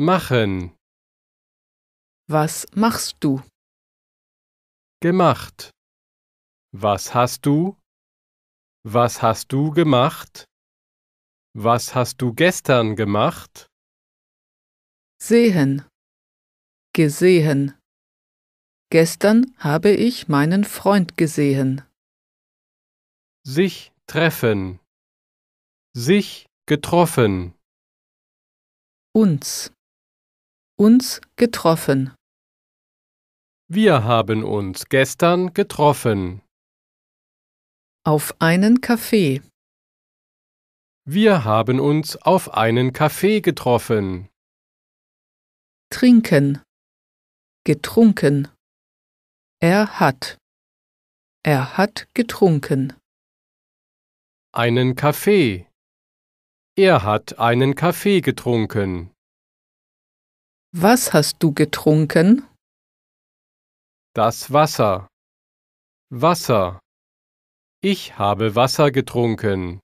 machen was machst du gemacht was hast du was hast du gemacht was hast du gestern gemacht sehen gesehen Gestern habe ich meinen Freund gesehen. Sich treffen. Sich getroffen. Uns uns getroffen. Wir haben uns gestern getroffen. Auf einen Kaffee. Wir haben uns auf einen Kaffee getroffen. Trinken. Getrunken. Er hat. Er hat getrunken. Einen Kaffee. Er hat einen Kaffee getrunken. Was hast du getrunken? Das Wasser. Wasser. Ich habe Wasser getrunken.